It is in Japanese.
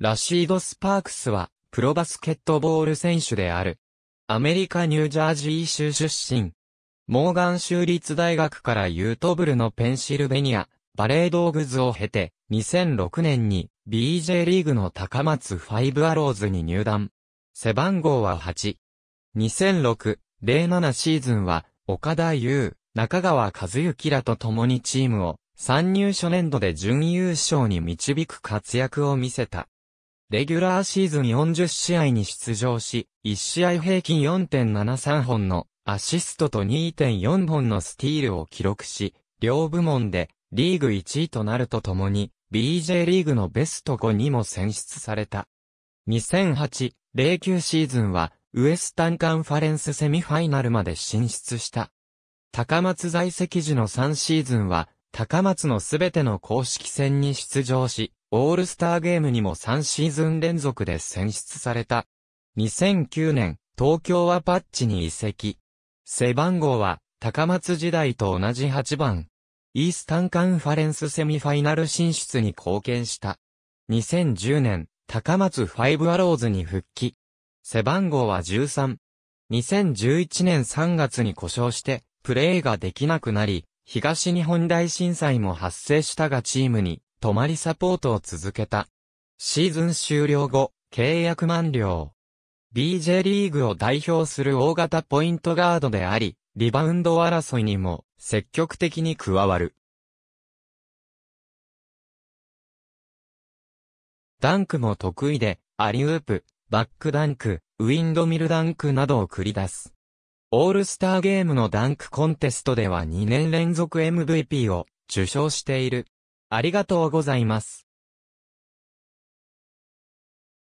ラシード・スパークスは、プロバスケットボール選手である。アメリカ・ニュージャージー州出身。モーガン州立大学からユートブルのペンシルベニア、バレードーグズを経て、2006年に BJ リーグの高松ファイブアローズに入団。背番号は8。2006、07シーズンは、岡田優、中川和幸らと共にチームを、参入初年度で準優勝に導く活躍を見せた。レギュラーシーズン40試合に出場し、1試合平均4.73本のアシストと2.4本のスティールを記録し、両部門でリーグ1位となるとともに、BJ リーグのベスト5にも選出された。2008、09シーズンは、ウエスタンカンファレンスセミファイナルまで進出した。高松在籍時の3シーズンは、高松のすべての公式戦に出場し、オールスターゲームにも3シーズン連続で選出された。2009年、東京はパッチに移籍。背番号は、高松時代と同じ8番。イースタンカンファレンスセミファイナル進出に貢献した。2010年、高松ファイブアローズに復帰。背番号は13。2011年3月に故障して、プレーができなくなり、東日本大震災も発生したがチームに泊まりサポートを続けた。シーズン終了後、契約満了。BJ リーグを代表する大型ポイントガードであり、リバウンド争いにも積極的に加わる。ダンクも得意で、アリウープ、バックダンク、ウィンドミルダンクなどを繰り出す。オールスターゲームのダンクコンテストでは2年連続 MVP を受賞している。ありがとうございます。